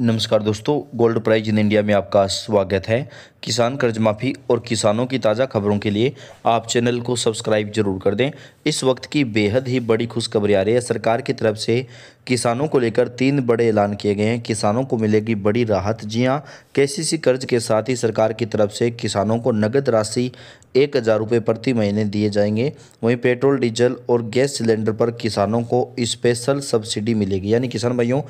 नमस्कार दोस्तों gold prize in India में आपका स्वागत है किसान कर्ज माफ़ी और किसानों की ताज़ा खबरों के लिए आप चैनल को सब्सक्राइब जरूर कर दें इस वक्त की बेहद ही बड़ी खुशखबरी आ रही है सरकार की तरफ से किसानों को लेकर तीन बड़े ऐलान किए गए हैं किसानों को मिलेगी बड़ी राहत जी हाँ के कर्ज के साथ ही सरकार की तरफ से किसानों को नगद राशि एक हज़ार रुपये प्रति महीने दिए जाएंगे वहीं पेट्रोल डीजल और गैस सिलेंडर पर किसानों को स्पेशल सब्सिडी मिलेगी यानी किसान भाइयों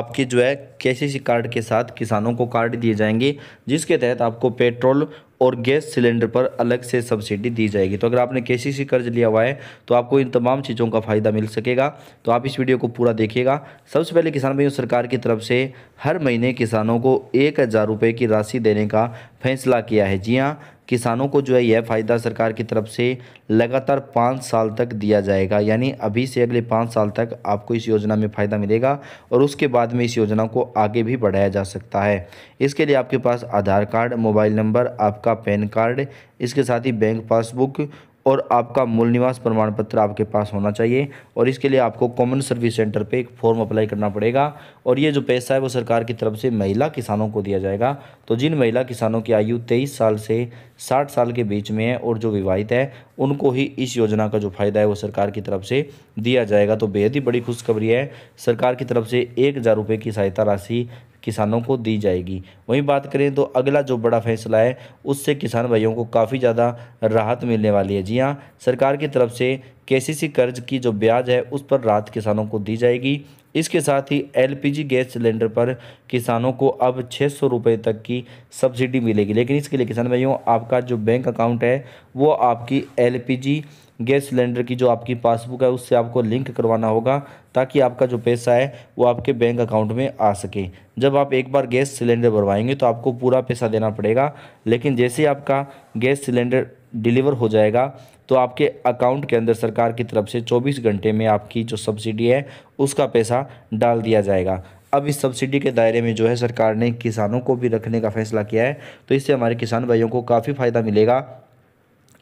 आपकी जो है के सी कार्ड के साथ किसानों को कार्ड दिए जाएंगे जिसके तहत आपको पेट्रोल और गैस सिलेंडर पर अलग से सब्सिडी दी जाएगी तो अगर आपने के सी कर्ज लिया हुआ है तो आपको इन तमाम चीज़ों का फ़ायदा मिल सकेगा तो आप इस वीडियो को पूरा देखिएगा सबसे पहले किसान भाइयों सरकार की तरफ से हर महीने किसानों को एक हज़ार रुपये की राशि देने का फैसला किया है जी हाँ किसानों को जो है यह फ़ायदा सरकार की तरफ से लगातार पाँच साल तक दिया जाएगा यानी अभी से अगले पाँच साल तक आपको इस योजना में फ़ायदा मिलेगा और उसके बाद में इस योजना को आगे भी बढ़ाया जा सकता है इसके लिए आपके पास आधार कार्ड मोबाइल नंबर आपका पैन कार्ड इसके साथ ही बैंक पासबुक और आपका मूल निवास प्रमाण पत्र आपके पास होना चाहिए और इसके लिए आपको कॉमन सर्विस सेंटर पे एक फॉर्म अप्लाई करना पड़ेगा और ये जो पैसा है वो सरकार की तरफ से महिला किसानों को दिया जाएगा तो जिन महिला किसानों की आयु तेईस साल से साठ साल के बीच में है और जो विवाहित है उनको ही इस योजना का जो फ़ायदा है वो सरकार की तरफ से दिया जाएगा तो बेहद ही बड़ी खुशखबरी है सरकार की तरफ से एक हज़ार रुपये की सहायता राशि किसानों को दी जाएगी वहीं बात करें तो अगला जो बड़ा फैसला है उससे किसान भाइयों को काफ़ी ज़्यादा राहत मिलने वाली है जी हाँ सरकार की तरफ से केसीसी कर्ज की जो ब्याज है उस पर राहत किसानों को दी जाएगी इसके साथ ही एलपीजी गैस सिलेंडर पर किसानों को अब छः सौ रुपये तक की सब्सिडी मिलेगी लेकिन इसके लिए किसान भाइयों आपका जो बैंक अकाउंट है वो आपकी एलपीजी गैस सिलेंडर की जो आपकी पासबुक है उससे आपको लिंक करवाना होगा ताकि आपका जो पैसा है वो आपके बैंक अकाउंट में आ सके जब आप एक बार गैस सिलेंडर भरवाएंगे तो आपको पूरा पैसा देना पड़ेगा लेकिन जैसे आपका गैस सिलेंडर डिलीवर हो जाएगा तो आपके अकाउंट के अंदर सरकार की तरफ से 24 घंटे में आपकी जो सब्सिडी है उसका पैसा डाल दिया जाएगा अब इस सब्सिडी के दायरे में जो है सरकार ने किसानों को भी रखने का फैसला किया है तो इससे हमारे किसान भाइयों को काफ़ी फ़ायदा मिलेगा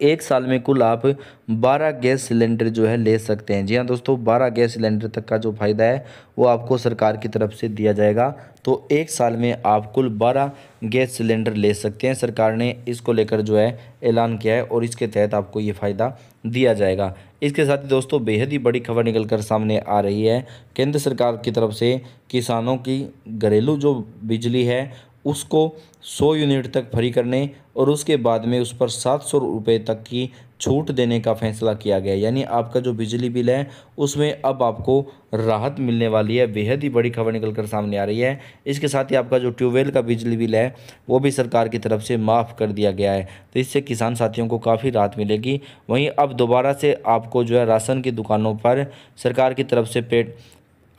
एक साल में कुल आप 12 गैस सिलेंडर जो है ले सकते हैं जी हाँ दोस्तों 12 गैस सिलेंडर तक का जो फ़ायदा है वो आपको सरकार की तरफ से दिया जाएगा तो एक साल में आप कुल 12 गैस सिलेंडर ले सकते हैं सरकार ने इसको लेकर जो है ऐलान किया है और इसके तहत आपको ये फ़ायदा दिया जाएगा इसके साथ ही दोस्तों बेहद ही बड़ी खबर निकल कर सामने आ रही है केंद्र सरकार की तरफ से किसानों की घरेलू जो बिजली है उसको 100 यूनिट तक फ्री करने और उसके बाद में उस पर सात सौ रुपये तक की छूट देने का फैसला किया गया यानी आपका जो बिजली बिल है उसमें अब आपको राहत मिलने वाली है बेहद ही बड़ी खबर निकल कर सामने आ रही है इसके साथ ही आपका जो ट्यूबवेल का बिजली बिल है वो भी सरकार की तरफ से माफ़ कर दिया गया है तो इससे किसान साथियों को काफ़ी राहत मिलेगी वहीं अब दोबारा से आपको जो है राशन की दुकानों पर सरकार की तरफ से पेट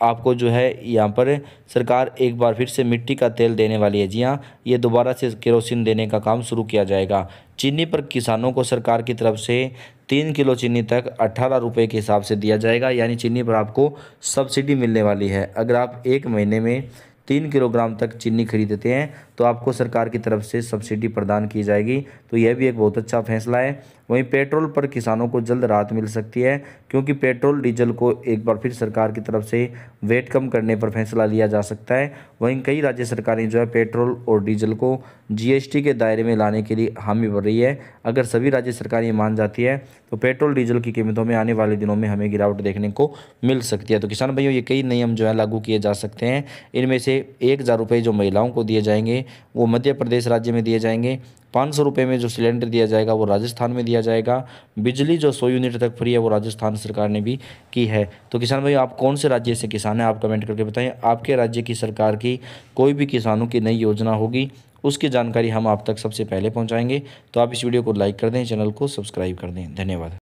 आपको जो है यहाँ पर सरकार एक बार फिर से मिट्टी का तेल देने वाली है जी हाँ ये दोबारा से केरोसिन देने का काम शुरू किया जाएगा चीनी पर किसानों को सरकार की तरफ से तीन किलो चीनी तक अट्ठारह रुपये के हिसाब से दिया जाएगा यानी चीनी पर आपको सब्सिडी मिलने वाली है अगर आप एक महीने में तीन किलोग्राम तक चीनी खरीदते हैं तो आपको सरकार की तरफ से सब्सिडी प्रदान की जाएगी तो यह भी एक बहुत अच्छा फैसला है वहीं पेट्रोल पर किसानों को जल्द राहत मिल सकती है क्योंकि पेट्रोल डीजल को एक बार फिर सरकार की तरफ से वेट कम करने पर फैसला लिया जा सकता है वहीं कई राज्य सरकारें जो है पेट्रोल और डीजल को जीएसटी के दायरे में लाने के लिए हामी भर रही है अगर सभी राज्य सरकारें मान जाती है तो पेट्रोल डीजल की कीमतों में आने वाले दिनों में हमें गिरावट देखने को मिल सकती है तो किसान भाइयों ये कई नियम जो है लागू किए जा सकते हैं इनमें से एक हज़ार रुपये जो महिलाओं को दिए जाएंगे वो मध्य प्रदेश राज्य में दिए जाएंगे पाँच सौ रुपये में जो सिलेंडर दिया जाएगा वो राजस्थान में दिया जाएगा बिजली जो सौ यूनिट तक फ्री है वो राजस्थान सरकार ने भी की है तो किसान भाई आप कौन से राज्य से किसान हैं आप कमेंट करके बताएं आपके राज्य की सरकार की कोई भी किसानों की नई योजना होगी उसकी जानकारी हम आप तक सबसे पहले पहुँचाएंगे तो आप इस वीडियो को लाइक कर दें चैनल को सब्सक्राइब कर दें धन्यवाद